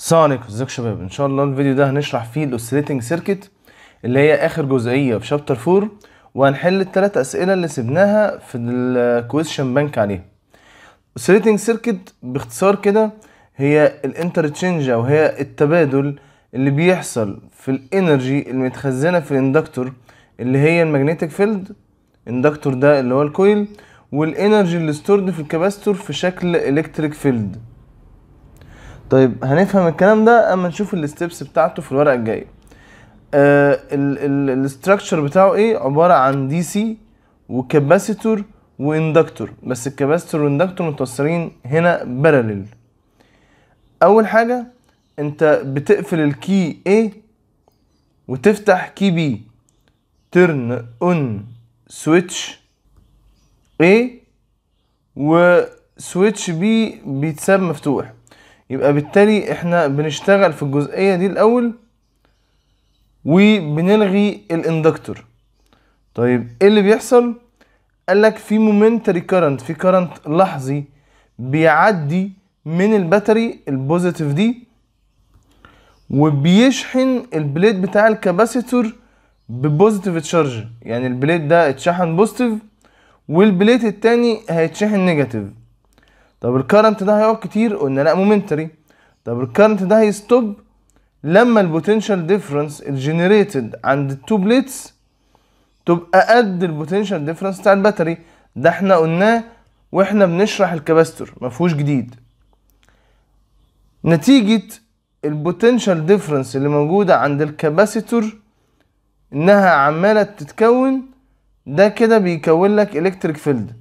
سونيك ازيكم شباب ان شاء الله الفيديو ده هنشرح فيه الاوسيليتنج سيركت اللي هي اخر جزئيه في شابتر 4 وهنحل الثلاث اسئله اللي سبناها في الكويشن بانك عليها الاوسيليتنج سيركت باختصار كده هي الانترتشينج او هي التبادل اللي بيحصل في الانرجي المتخزنه في الاندكتور اللي هي الماجنتيك فيلد الاندكتور ده اللي هو الكويل والانرجي اللي ستورد في الكباستور في شكل الكتريك فيلد طيب هنفهم الكلام ده اما نشوف الستبس بتاعته في الورقه الجايه آه الاستراكشر بتاعه ايه عباره عن دي سي وكاباسيتور واندكتور بس الكاباسيتور والاندكتور متوصلين هنا باراليل اول حاجه انت بتقفل الكي A وتفتح كي B turn on switch A و switch B بيتساب مفتوح يبقى بالتالي احنا بنشتغل في الجزئية دي الأول وبنلغي الاندكتور طيب ايه اللي بيحصل قال لك في مومنتري كارنت في كارنت لحظي بيعدي من الباتري البوزيتيف دي وبيشحن البليت بتاع الكاباسيتور ببوزيتيف تشارج يعني البليت ده اتشحن بوزيتيف والبليت التاني هيتشحن نيجاتيف طب الكرنت ده هيقعد كتير قلنا لا مومنتري طب الكرنت ده هيستوب لما البوتنشال ديفرنس الجنريتد عند التو بليتس تبقى قد البوتنشال ديفرنس بتاع الباتري ده احنا قلناه واحنا بنشرح الكباستور مفهوش جديد نتيجة البوتنشال ديفرنس اللي موجودة عند الكباسيتور انها عمالة تتكون ده كده بيكون لك الكتريك فيلد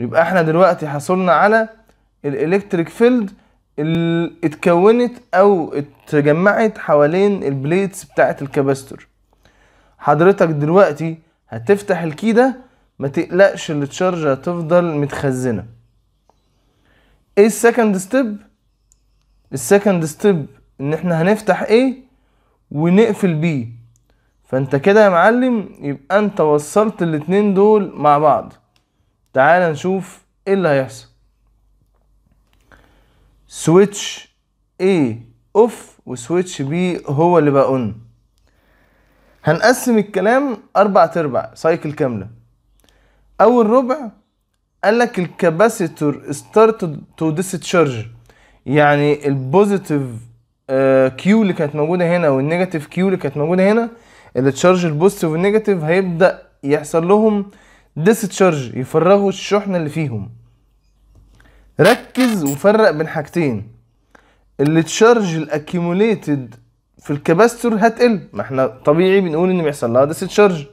يبقى احنا دلوقتي حصلنا على الالكتريك فيلد اللي اتكونت او اتجمعت حوالين البليتس بتاعه الكاباستور حضرتك دلوقتي هتفتح الكي ده ما تقلقش التشارج هتفضل متخزنه ايه السكند ستيب السكند ستيب ان احنا هنفتح ايه ونقفل بيه فانت كده يا معلم يبقى انت وصلت الاتنين دول مع بعض تعال نشوف ايه اللي هيحصل سويتش A اوف وسويتش B هو اللي بقى اون هنقسم الكلام اربع ارباع سايكل كامله اول ربع قالك الكاباسيتور ستارت تو ديسشارج يعني البوزيتيف كيو آه، اللي كانت موجوده هنا والنيجاتيف كيو اللي كانت موجوده هنا اللي تشارج البوزيتيف والنيجاتيف هيبدا يحصل لهم ديستشارج يفرغوا الشحنه اللي فيهم ركز وفرق بين حاجتين اللي تشارج الاكيموليتد في الكباستور هتقل ما احنا طبيعي بنقول ان بيحصل لها ديستشارج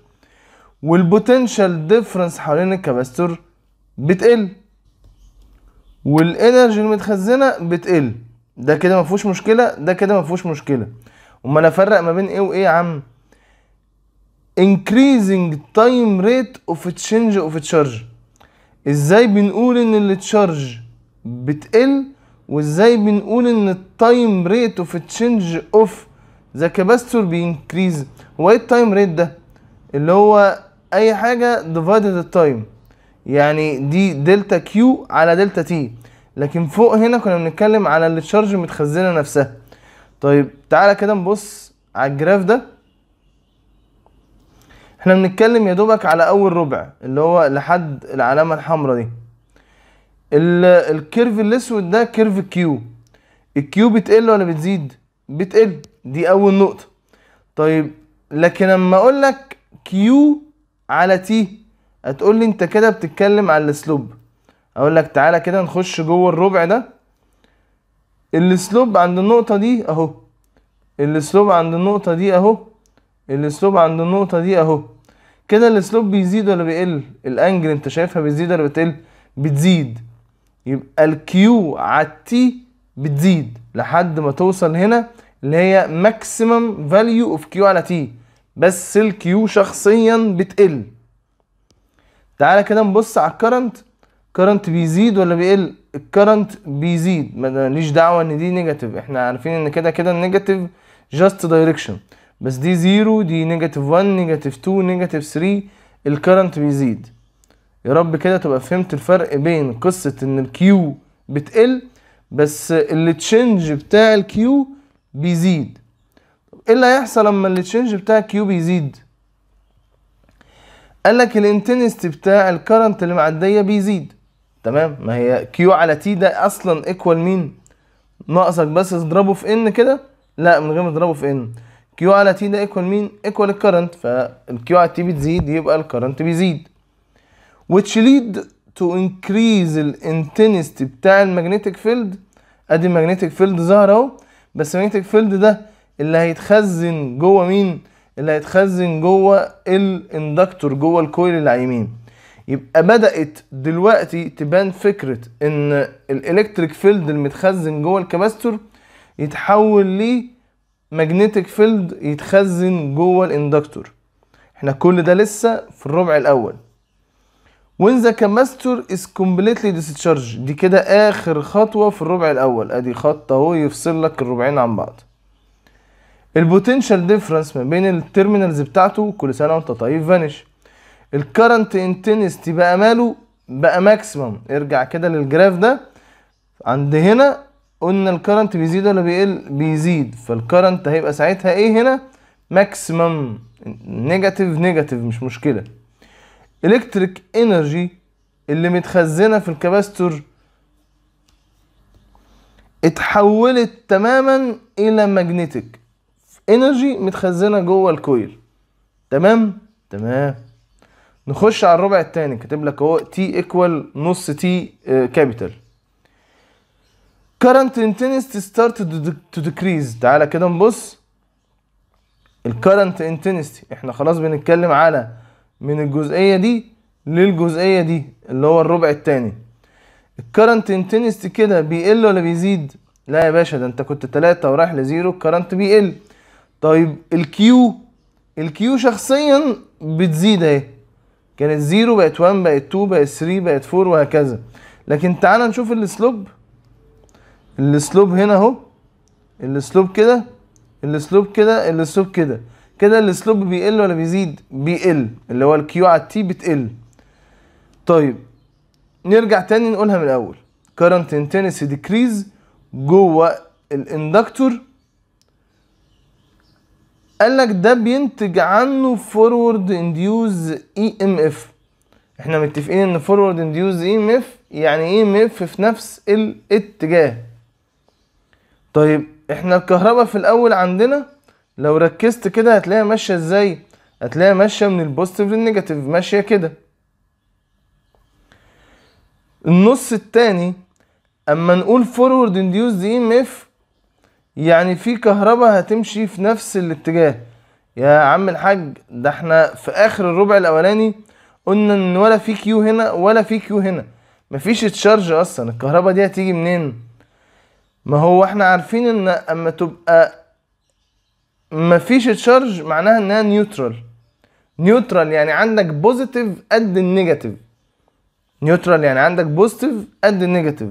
والبوتنشال ديفرنس حوالين الكباستور بتقل والانرجي المتخزنه بتقل ده كده ما فيهوش مشكله ده كده ما فيهوش مشكله امال افرق ما بين ايه وايه يا عم increasing time rate of change of charge ازاي بنقول ان التشارج بتقل وازاي بنقول ان التايم ريت اوف تشينج اوف ذا كاباستور بينكريز هو ايه التايم ريت ده اللي هو اي حاجه ديفايدد التايم يعني دي دلتا كيو على دلتا تي لكن فوق هنا كنا بنتكلم على التشارج متخزنه نفسها طيب تعالى كده نبص على الجراف ده احنا بنتكلم يا دوبك على اول ربع اللي هو لحد العلامه الحمراء دي الكيرف الاسود ده كيرف كيو الكيو بتقل ولا بتزيد بتقل دي اول نقطه طيب لكن اما اقول لك كيو على تي هتقول لي انت كده بتتكلم على السلوب اقول لك تعالى كده نخش جوه الربع ده السلوب عند النقطه دي اهو السلوب عند النقطه دي اهو الاسلوب عند النقطة دي اهو كده الاسلوب بيزيد ولا بيقل الانجل انت شايفها بتزيد ولا بتقل بتزيد يبقى الكيو على التي بتزيد لحد ما توصل هنا اللي هي ماكسيمم فاليو اوف كيو على تي بس الكيو شخصيا بتقل تعالى كده نبص على الكرنت كرنت بيزيد ولا بيقل الكرنت بيزيد ماليش دعوه ان دي نيجاتيف احنا عارفين ان كده كده النيجاتيف جاست دايركشن بس دي زيرو دي نيجاتيف 1 نيجاتيف 2 نيجاتيف 3 الكرنت بيزيد يا رب كده تبقى فهمت الفرق بين قصة ان الكيو بتقل بس التشنج بتاع الكيو بيزيد ايه اللي هيحصل لما التشنج بتاع الكيو بيزيد قال لك الانتنستي بتاع الكرنت اللي معديه بيزيد تمام ما هي كيو على تي ده اصلا ايكوال مين ناقصك بس تضربه في ان كده لا من غير ما تضربه في ان كيو على تي ده ايكوال مين ايكوال الكرنت فالكيو على تي بتزيد يبقى الكرنت بيزيد which lead to increase intensity بتاع المagnetic فيلد ادي المagnetic فيلد ظهر اهو بس المagnetic فيلد ده اللي هيتخزن جوه مين اللي هيتخزن جوه الاندكتور جوه الكويل اللي على اليمين يبقى بدأت دلوقتي تبان فكرة إن الإلكتريك فيلد المتخزن جوه الكباستور يتحول ليه ماجنتيك فيلد يتخزن جوه الاندكتور احنا كل ده لسه في الربع الاول when the capacitor is completely discharged دي كده اخر خطوه في الربع الاول ادي خط اهو يفصل لك الربعين عن بعض البوتنشال ديفرنس ما بين التيرمينالز بتاعته كل سنه وانت طيب فانش الكرنت انتنستي بقى ماله بقى ماكسيمم ارجع كده للجراف ده عند هنا قلنا الكرنت بيزيد ولا بيقل بيزيد فالكرنت هيبقى ساعتها ايه هنا ماكسيمم نيجاتيف نيجاتيف مش مشكله الكتريك انرجي اللي متخزنه في الكباستور اتحولت تماما الى ماجنتيك انرجي متخزنه جوه الكويل تمام تمام نخش على الربع الثاني كاتب لك اهو تي ايكوال نص تي كابيتال آه، current intensity start to decrease تعالى كده نبص الكرنت انتنستي احنا خلاص بنتكلم على من الجزئيه دي للجزئيه دي اللي هو الربع الثاني الكرنت انتنستي كده بيقل ولا بيزيد لا يا باشا ده انت كنت 3 ورايح لزيرو الكرنت بيقل طيب الكيو الكيو شخصيا بتزيد اهي كانت زيرو بقت 1 بقت 2 بقت 3 بقت 4 وهكذا لكن تعال نشوف السلوب السلوب هنا اهو السلوب كده السلوب كده السلوب كده كده السلوب بيقل ولا بيزيد بيقل اللي هو الكيو على التي بتقل طيب نرجع تاني نقولها من الاول current intensity decrease جوه الاندكتور قال لك ده بينتج عنه فورورد انديوز اي ام اف احنا متفقين ان فورورد انديوز اي ام اف يعني اي ام اف في نفس الاتجاه طيب احنا الكهرباء في الاول عندنا لو ركزت كده هتلاقيها ماشيه ازاي هتلاقيها ماشيه من البوزيتيف للنيجاتيف ماشيه كده النص التاني اما نقول فورورد انديوسد اي ام اف يعني في كهرباء هتمشي في نفس الاتجاه يا عم الحاج ده احنا في اخر الربع الاولاني قلنا ان ولا في كيو هنا ولا في كيو هنا مفيش تشارج اصلا الكهرباء دي هتيجي منين ما هو احنا عارفين ان اما تبقى ما فيش تشارج معناها انها نيوترال نيوترال يعني عندك بوزيتيف قد النيجاتيف نيوترال يعني عندك بوزيتيف قد النيجاتيف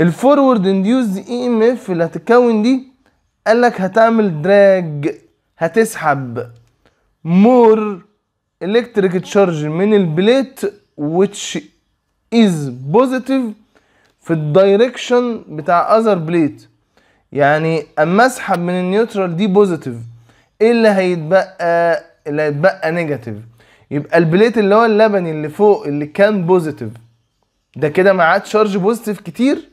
الفورورد انديوز اي ام اف اللي هتتكون دي قال لك هتعمل دراج هتسحب مور الكتريك تشارج من البليت which is positive في الدايركشن بتاع اذر بليت يعني اما اسحب من النيوترال دي بوزيتيف ايه اللي هيتبقى اللي هيتبقى نيجاتيف يبقى البليت اللي هو اللبني اللي فوق اللي كان بوزيتيف ده كده معاه تشارج بوزيتيف كتير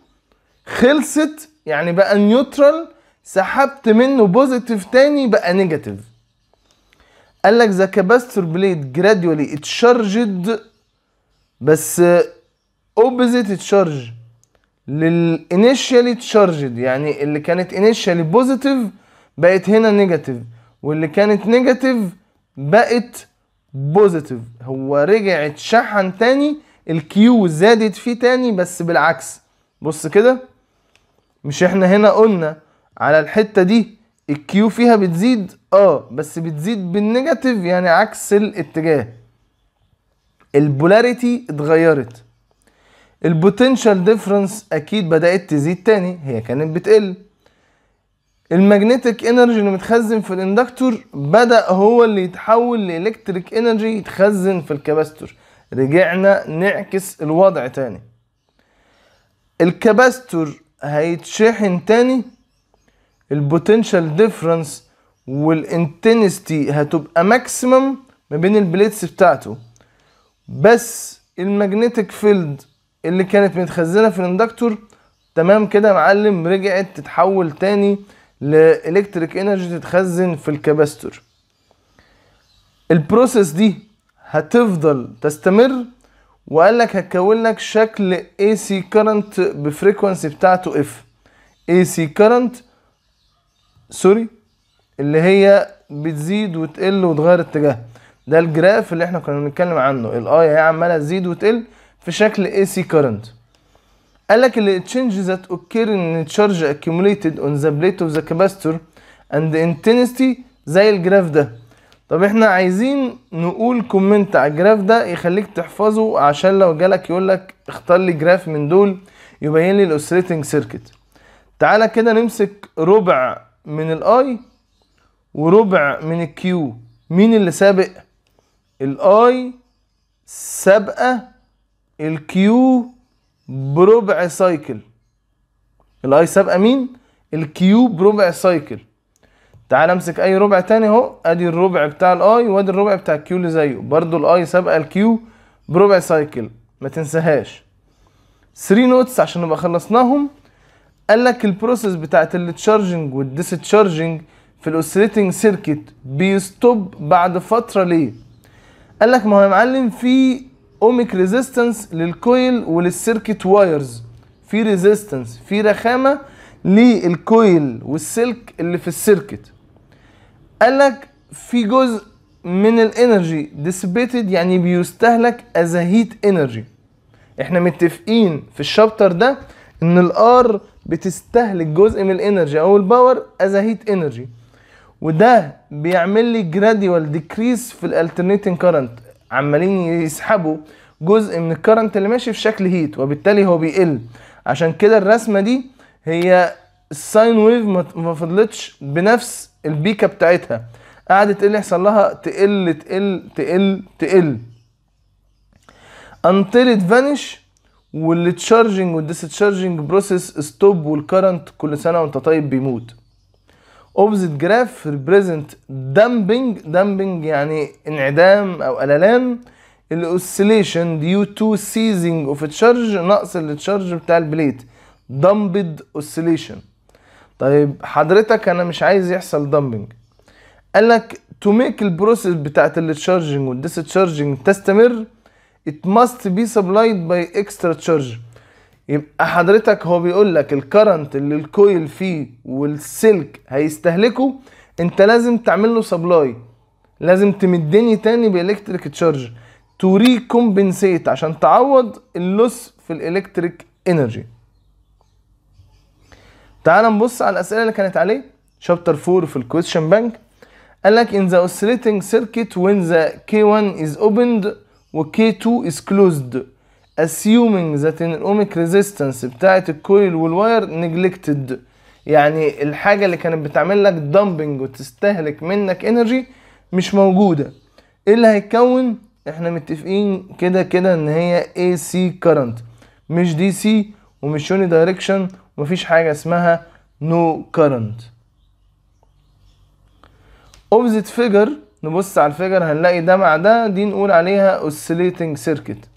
خلصت يعني بقى نيوترال سحبت منه بوزيتيف تاني بقى نيجاتيف قال لك ذا كاباستور بليت جرادولي اتشارجد بس اوبزيت اتشارجد للانيشيالي تشارجد يعني اللي كانت انيشيالي بوزيتيف بقت هنا نيجاتيف واللي كانت نيجاتيف بقت بوزيتيف هو رجع اتشحن تاني الكيو زادت فيه تاني بس بالعكس بص كده مش احنا هنا قلنا على الحته دي الكيو فيها بتزيد اه بس بتزيد بالنيجاتيف يعني عكس الاتجاه البولاريتي اتغيرت البوتنشال ديفرنس اكيد بدات تزيد تاني هي كانت بتقل الماجنتيك انرجي اللي متخزن في الاندكتور بدا هو اللي يتحول لالكتريك انرجي يتخزن في الكباستور رجعنا نعكس الوضع تاني الكباستور هيتشحن تاني البوتنشال ديفرنس والانتنستي هتبقى ماكسيمم ما بين البليتس بتاعته بس الماجنتيك فيلد اللي كانت متخزنه في الاندكتور تمام كده معلم رجعت تتحول تاني لالكتريك انرجي تتخزن في الكاباستور البروسيس دي هتفضل تستمر وقال لك هتكون لك شكل اي سي كرنت بفريكوانسي بتاعته اف اي سي كرنت سوري اللي هي بتزيد وتقل وتغير اتجاه ده الجراف اللي احنا كنا بنتكلم عنه الاي هي عماله تزيد وتقل في شكل AC current قال لك ان changes that occur in charge accumulated on the plate of the capacitor and the intensity زي الجراف ده طب احنا عايزين نقول كومنت على الجراف ده يخليك تحفظه عشان لو جالك يقول لك اختار لي جراف من دول يبين لي الاوسيليتنج سيركت تعالى كده نمسك ربع من الاي وربع من الكيو مين اللي سابق الاي سابقه الكيو بربع سايكل الاي سابقه مين الكيو بربع سايكل تعال امسك اي ربع تاني اهو ادي الربع بتاع الاي وادي الربع بتاع الكيو اللي زيه برضو الاي سابقه الكيو بربع سايكل ما تنساهاش 3 نوتس عشان نبقى خلصناهم قال لك البروسيس بتاعت التشارجنج والديستشارجنج في الاوسيليتنج سيركت بيستوب بعد فتره ليه قال لك ما هو يا معلم في اوميك ريزيستنس للكويل وللسيركت وايرز في ريزيستنس في رخامه للكويل والسلك اللي في السيركت قال لك في جزء من الانرجي ديسبيتد يعني بيستهلك از هيت انرجي احنا متفقين في الشابتر ده ان الار بتستهلك جزء من الانرجي او الباور از هيت انرجي وده بيعمل لي جراديوال ديكريس في الالترنيتنج كارنت عمالين يسحبوا جزء من الكرنت اللي ماشي في شكل هيت وبالتالي هو بيقل عشان كده الرسمه دي هي الساين ويف ما فضلتش بنفس البيكه بتاعتها قعدت ايه اللي يحصل لها تقل تقل تقل تقل until it vanish والتشارجنج والديستشارجنج بروسيس ستوب والكرنت كل سنه وانت طيب بيموت اوبزيت جراف ريبريزنت دامبنج دامبنج يعني انعدام او قللان الاوسيليشن ديو تو سيزنج اوف تشارج نقص التشارج بتاع البليت دامبد اوسيليشن طيب حضرتك انا مش عايز يحصل دامبنج قال لك تو ميك البروسيس بتاعت التشارجنج والديس تشارجنج تستمر ات ماست بي سبلايد باي اكسترا charge يبقى حضرتك هو بيقول لك الكرنت اللي الكويل فيه والسلك هيستهلكه انت لازم تعمل له سبلاي لازم تمدني تاني بالكتريك تشارج تو ريكومبنسيت عشان تعوض اللوس في الالكتريك انرجي تعال نبص على الاسئله اللي كانت عليه شابتر 4 في الكويشن بانك قال لك in the oscillating circuit when the K1 is opened و K2 is closed assuming that in ohmic resistance بتاعت الكويل والواير neglected يعني الحاجة اللي كانت بتعمل لك dumping وتستهلك منك انرجي مش موجودة ايه اللي هيتكون احنا متفقين كده كده ان هي AC current مش DC ومش يوني دايركشن ومفيش حاجة اسمها no current opposite figure نبص على الفيجر هنلاقي ده مع ده دي نقول عليها oscillating circuit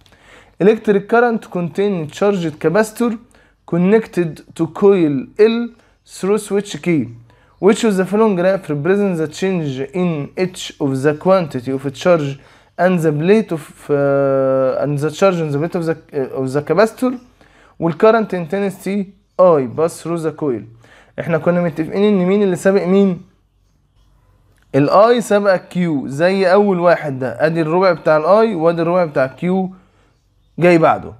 electric current containing charged capacitor connected to coil L through switch key which of the following graph represents the change in each of the quantity of charge and the plate of uh, and the charge and the plate of the uh, of the capacitor والcurrent intensity I pass through the coil احنا كنا متفقين ان مين اللي سابق مين الاي سابق كيو زي اول واحد ده ادي الربع بتاع الاي وادي الربع بتاع كيو جاي بعده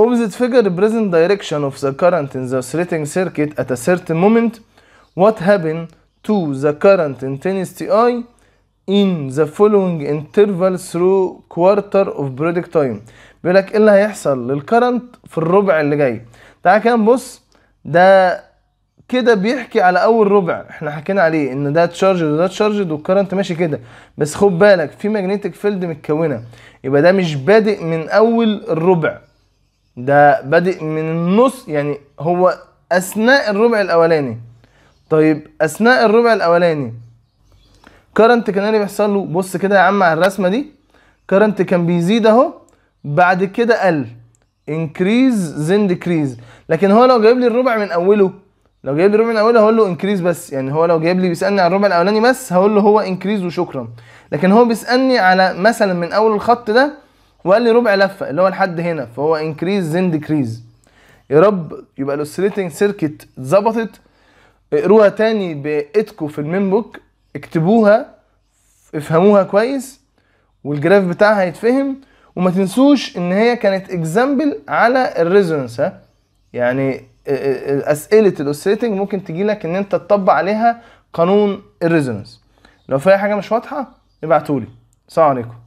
opposite figure represent direction of the current in the oscillating circuit at a certain moment what happened to the current intensity I in the following interval through quarter of project time بيقول لك ايه اللي هيحصل للكرنت في الربع اللي جاي تعال كده نبص ده كده بيحكي على اول ربع احنا حكينا عليه ان ده تشارجد وده تشارجد والكرنت ماشي كده بس خد بالك في ماجنتيك فيلد متكونه يبقى ده مش بادئ من اول الربع ده بادئ من النص يعني هو اثناء الربع الاولاني طيب اثناء الربع الاولاني كرنت كان اللي بيحصل له بص كده يا عم على الرسمه دي كرنت كان بيزيد اهو بعد كده قل انكريز زين ديكريز لكن هو لو جايب لي الربع من اوله لو جايب لي الربع الاولاني هقول له انكريز بس يعني هو لو جايب لي بيسالني على الربع الاولاني بس هقول له هو انكريز وشكرا لكن هو بيسالني على مثلا من اول الخط ده وقال لي ربع لفه اللي هو لحد هنا فهو انكريز زين ديكريز يا رب يبقى الاوسيليتنج سيركت اتظبطت اقروها تاني بايدكو في المين بوك اكتبوها افهموها كويس والجراف بتاعها يتفهم وما تنسوش ان هي كانت اكزامبل على الريزونانس ها يعني اسئله الاوسيليتنج ممكن تجي لك ان انت تطبق عليها قانون الريزونانس لو في حاجه مش واضحه ابعتولي السلام عليكم